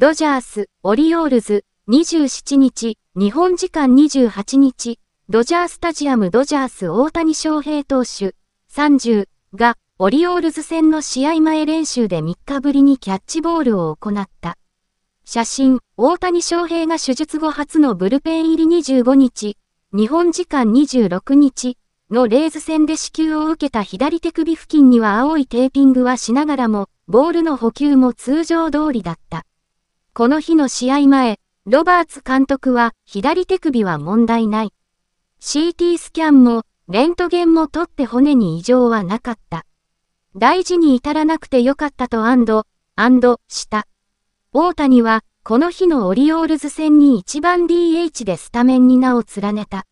ドジャース、オリオールズ、27日、日本時間28日、ドジャースタジアムドジャース大谷翔平投手、30が、オリオールズ戦の試合前練習で3日ぶりにキャッチボールを行った。写真、大谷翔平が手術後初のブルペン入り25日、日本時間26日のレーズ戦で支給を受けた左手首付近には青いテーピングはしながらも、ボールの補給も通常通りだった。この日の試合前、ロバーツ監督は左手首は問題ない。CT スキャンもレントゲンも取って骨に異常はなかった。大事に至らなくてよかったとアンド、アンド、した。大谷はこの日のオリオールズ戦に1番 DH でスタメンに名を連ねた。